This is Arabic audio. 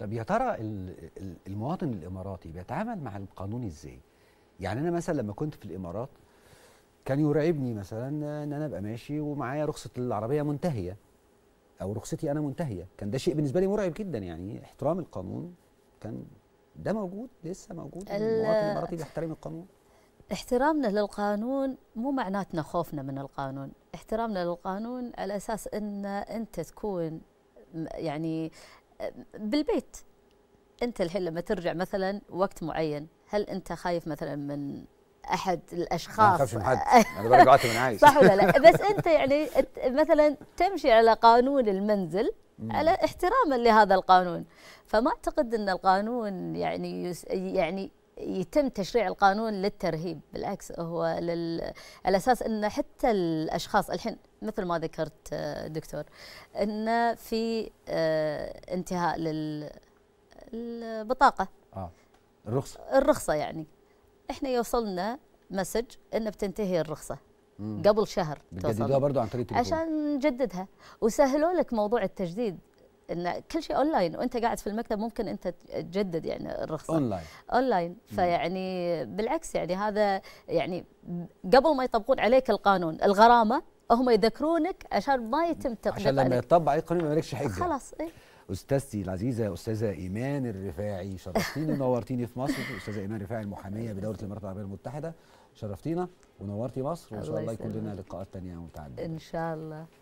طب يا ترى المواطن الاماراتي بيتعامل مع القانون ازاي؟ يعني انا مثلا لما كنت في الامارات كان يرعبني مثلا ان انا ابقى ماشي ومعايا رخصه العربيه منتهيه او رخصتي انا منتهيه كان ده شيء بالنسبه لي مرعب جدا يعني احترام القانون كان ده موجود لسه موجود المواطن الاماراتي بيحترم القانون احترامنا للقانون مو معناتنا خوفنا من القانون احترامنا للقانون على اساس ان انت تكون يعني بالبيت انت الحين لما ترجع مثلا وقت معين هل انت خايف مثلا من احد الاشخاص ما من حد انا برجعت من عايش صح ولا لا بس انت يعني مثلا تمشي على قانون المنزل على احتراما لهذا القانون فما اعتقد ان القانون يعني يعني يتم تشريع القانون للترهيب بالعكس هو لل... على اساس ان حتى الاشخاص الحين مثل ما ذكرت آه، دكتور ان في آه، انتهاء لل البطاقه اه الرخصه الرخصه يعني احنا يوصلنا مسج ان بتنتهي الرخصه مم. قبل شهر توصل برضو عن طريق عشان نجددها وسهلوا لك موضوع التجديد ان كل شيء اونلاين وانت قاعد في المكتب ممكن انت تجدد يعني الرخصه اونلاين اونلاين فيعني بالعكس يعني هذا يعني قبل ما يطبقون عليك القانون الغرامه هم يذكرونك عشان ما يتم تطبيق عشان لما يطبق عليك القانون ما لكش حجه خلاص إيه؟ استاذتي العزيزه استاذه ايمان الرفاعي شرفتيني ونورتيني في مصر استاذه ايمان الرفاعي المحاميه بدوله الامارات العربيه المتحده شرفتينا ونورتي مصر وان شاء الله يكون لنا لقاءات ثانيه متعدده ان شاء الله